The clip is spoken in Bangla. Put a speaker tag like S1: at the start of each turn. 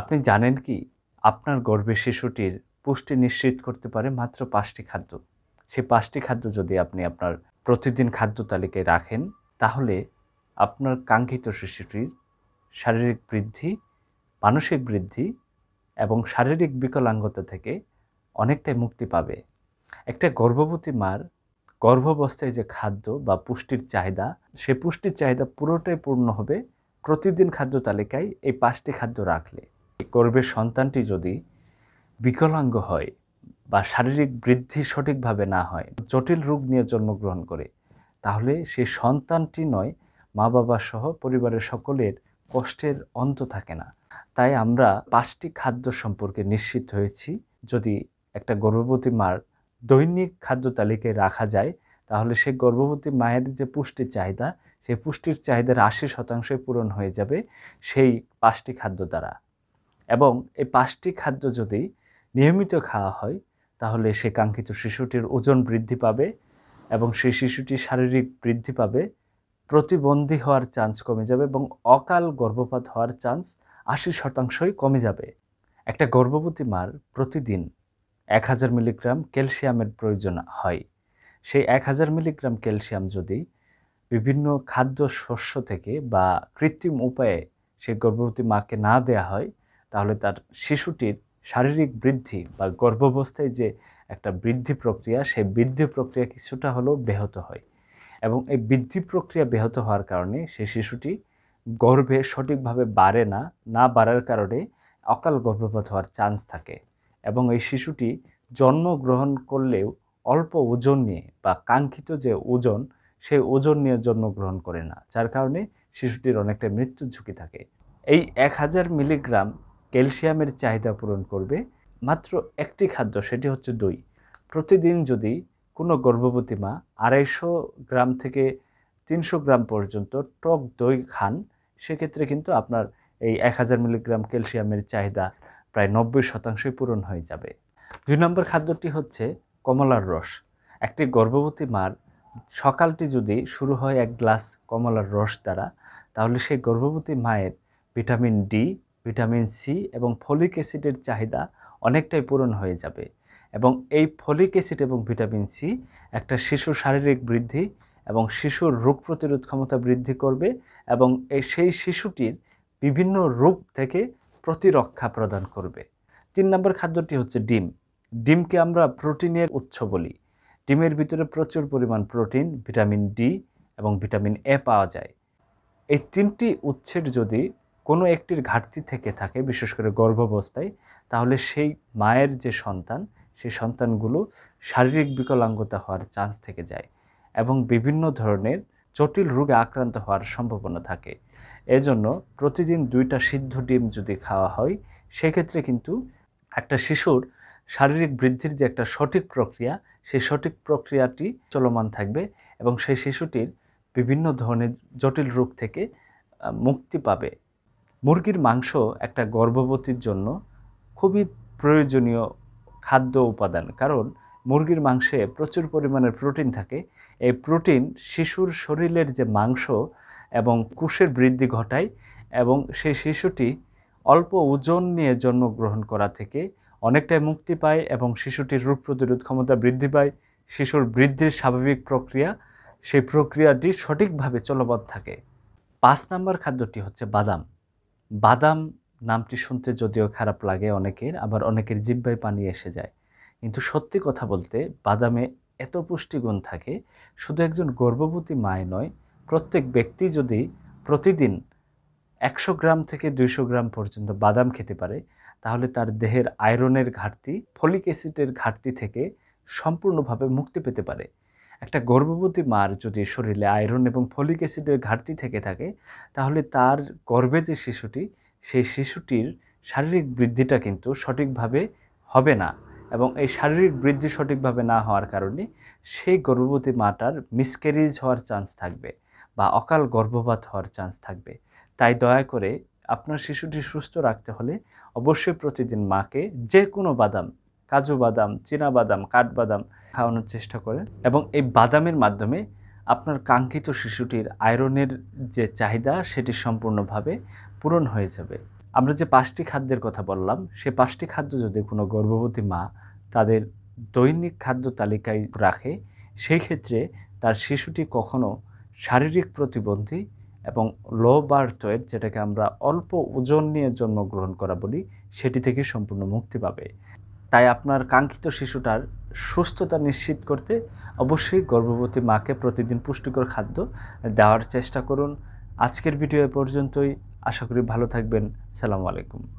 S1: আপনি জানেন কি আপনার গর্ভে শিশুটির পুষ্টি নিশ্চিত করতে পারে মাত্র পাঁচটি খাদ্য সেই পাঁচটি খাদ্য যদি আপনি আপনার প্রতিদিন খাদ্য তালিকায় রাখেন তাহলে আপনার কাঙ্ক্ষিত শিশুটির শারীরিক বৃদ্ধি মানসিক বৃদ্ধি এবং শারীরিক বিকলাঙ্গতা থেকে অনেকটাই মুক্তি পাবে একটা গর্ভবতী মার গর্ভাবস্থায় যে খাদ্য বা পুষ্টির চাহিদা সে পুষ্টির চাহিদা পুরোটাই পূর্ণ হবে প্রতিদিন খাদ্য তালিকায় এই পাঁচটি খাদ্য রাখলে গর্ভের সন্তানটি যদি বিকলাঙ্গ হয় বা শারীরিক বৃদ্ধি সঠিকভাবে না হয় জটিল রোগ নিয়ে জন্মগ্রহণ করে তাহলে সে সন্তানটি নয় মা বাবা সহ পরিবারের সকলের কষ্টের অন্ত থাকে না তাই আমরা পাঁচটি খাদ্য সম্পর্কে নিশ্চিত হয়েছি যদি একটা গর্ভবতী মার দৈনিক খাদ্য তালিকায় রাখা যায় তাহলে সে গর্ভবতী মায়ের যে পুষ্টির চাহিদা সেই পুষ্টির চাহিদার আশি শতাংশই পূরণ হয়ে যাবে সেই পাঁচটি খাদ্য দ্বারা এবং এই পাঁচটি খাদ্য যদি নিয়মিত খাওয়া হয় তাহলে সে কাঙ্ক্ষিত শিশুটির ওজন বৃদ্ধি পাবে এবং সেই শিশুটি শারীরিক বৃদ্ধি পাবে প্রতিবন্ধী হওয়ার চান্স কমে যাবে এবং অকাল গর্ভপাত হওয়ার চান্স আশি শতাংশই কমে যাবে একটা গর্ভবতী মার প্রতিদিন এক হাজার মিলিগ্রাম ক্যালসিয়ামের প্রয়োজন হয় সেই এক হাজার মিলিগ্রাম ক্যালসিয়াম যদি বিভিন্ন খাদ্য শস্য থেকে বা কৃত্রিম উপায়ে সেই গর্ভবতী মাকে না দেয়া হয় তাহলে তার শিশুটির শারীরিক বৃদ্ধি বা গর্ভাবস্থায় যে একটা বৃদ্ধি প্রক্রিয়া সেই বৃদ্ধি প্রক্রিয়া কিছুটা হলেও ব্যাহত হয় এবং এই বৃদ্ধি প্রক্রিয়া ব্যাহত হওয়ার কারণে সেই শিশুটি গর্ভে সঠিকভাবে বাড়ে না না বাড়ার কারণে অকাল গর্ভপাত হওয়ার চান্স থাকে এবং এই শিশুটি জন্মগ্রহণ করলেও অল্প ওজন নিয়ে বা কাঙ্ক্ষিত যে ওজন সেই ওজন নিয়ে জন্মগ্রহণ করে না যার কারণে শিশুটির অনেকটা মৃত্যুর ঝুঁকি থাকে এই এক হাজার মিলিগ্রাম ক্যালসিয়ামের চাহিদা পূরণ করবে মাত্র একটি খাদ্য সেটি হচ্ছে দই প্রতিদিন যদি কোনো গর্ভবতী মা আড়াইশো গ্রাম থেকে তিনশো গ্রাম পর্যন্ত টক দই খান সেক্ষেত্রে কিন্তু আপনার এই এক হাজার মিলিগ্রাম ক্যালসিয়ামের চাহিদা প্রায় নব্বই শতাংশই পূরণ হয়ে যাবে দুই নম্বর খাদ্যটি হচ্ছে কমলার রস একটি গর্ভবতী মার সকালটি যদি শুরু হয় এক গ্লাস কমলার রস দ্বারা তাহলে সেই গর্ভবতী মায়ের ভিটামিন ডি ভিটামিন সি এবং ফলিক অ্যাসিডের চাহিদা অনেকটাই পূরণ হয়ে যাবে এবং এই ফলিক অ্যাসিড এবং ভিটামিন সি একটা শিশুর শারীরিক বৃদ্ধি এবং শিশুর রোগ প্রতিরোধ ক্ষমতা বৃদ্ধি করবে এবং এই সেই শিশুটির বিভিন্ন রোগ থেকে প্রতিরক্ষা প্রদান করবে তিন নম্বর খাদ্যটি হচ্ছে ডিম ডিমকে আমরা প্রোটিনের উৎস বলি ডিমের ভিতরে প্রচুর পরিমাণ প্রোটিন ভিটামিন ডি এবং ভিটামিন এ পাওয়া যায় এই তিনটি উৎসের যদি কোনো একটির ঘাটতি থেকে থাকে বিশেষ করে গর্ভাবস্থায় তাহলে সেই মায়ের যে সন্তান সেই সন্তানগুলো শারীরিক বিকলাঙ্গতা হওয়ার চান্স থেকে যায় এবং বিভিন্ন ধরনের জটিল রোগে আক্রান্ত হওয়ার সম্ভাবনা থাকে এজন্য প্রতিদিন দুইটা সিদ্ধ ডিম যদি খাওয়া হয় সেক্ষেত্রে কিন্তু একটা শিশুর শারীরিক বৃদ্ধির যে একটা সঠিক প্রক্রিয়া সেই সঠিক প্রক্রিয়াটি চলমান থাকবে এবং সেই শিশুটির বিভিন্ন ধরনের জটিল রোগ থেকে মুক্তি পাবে মুরগির মাংস একটা গর্ভবতীর জন্য খুবই প্রয়োজনীয় খাদ্য উপাদান কারণ মুরগির মাংসে প্রচুর পরিমাণে প্রোটিন থাকে এই প্রোটিন শিশুর শরীরের যে মাংস এবং কুশের বৃদ্ধি ঘটায় এবং সেই শিশুটি অল্প ওজন নিয়ে জন্মগ্রহণ করা থেকে অনেকটাই মুক্তি পায় এবং শিশুটির রোগ প্রতিরোধ ক্ষমতা বৃদ্ধি পায় শিশুর বৃদ্ধির স্বাভাবিক প্রক্রিয়া সেই প্রক্রিয়াটি সঠিকভাবে চলবৎ থাকে পাঁচ নাম্বার খাদ্যটি হচ্ছে বাদাম বাদাম নামটি শুনতে যদিও খারাপ লাগে অনেকের আবার অনেকের জিব্বায় পানি এসে যায় কিন্তু সত্যি কথা বলতে বাদামে এত পুষ্টিগুণ থাকে শুধু একজন গর্ভবতী মায় নয় প্রত্যেক ব্যক্তি যদি প্রতিদিন একশো গ্রাম থেকে দুইশো গ্রাম পর্যন্ত বাদাম খেতে পারে তাহলে তার দেহের আয়রনের ঘাটতি ফলিক অ্যাসিডের ঘাটতি থেকে সম্পূর্ণভাবে মুক্তি পেতে পারে একটা গর্ভবতী মার যদি শরীরে আয়রন এবং ফলিক অ্যাসিডের ঘাটতি থেকে থাকে তাহলে তার গর্ভে যে শিশুটি সেই শিশুটির শারীরিক বৃদ্ধিটা কিন্তু সঠিকভাবে হবে না এবং এই শারীরিক বৃদ্ধি সঠিকভাবে না হওয়ার কারণে সেই গর্ভবতী মাটার মিসক্যারিজ হওয়ার চান্স থাকবে বা অকাল গর্ভপাত হওয়ার চান্স থাকবে তাই দয়া করে আপনার শিশুটি সুস্থ রাখতে হলে অবশ্যই প্রতিদিন মাকে যে কোনো বাদাম কাজু বাদাম চীনা বাদাম কাঠবাদাম খাওয়ানোর চেষ্টা করেন এবং এই বাদামের মাধ্যমে আপনার কাঙ্ক্ষিত শিশুটির আয়রনের যে চাহিদা সেটি সম্পূর্ণভাবে পূরণ হয়ে যাবে আমরা যে পাঁচটি খাদ্যের কথা বললাম সে পাঁচটি খাদ্য যদি কোনো গর্ভবতী মা তাদের দৈনিক খাদ্য তালিকায় রাখে সেই ক্ষেত্রে তার শিশুটি কখনো শারীরিক প্রতিবন্ধী এবং লো বার্থওয়েট যেটাকে আমরা অল্প ওজন নিয়ে জন্মগ্রহণ করা বলি সেটি থেকে সম্পূর্ণ মুক্তি পাবে তাই আপনার কাঙ্ক্ষিত শিশুটার সুস্থতা নিশ্চিত করতে অবশ্যই গর্ভবতী মাকে প্রতিদিন পুষ্টিকর খাদ্য দেওয়ার চেষ্টা করুন আজকের ভিডিও পর্যন্তই আশা করি ভালো থাকবেন সালামু আলাইকুম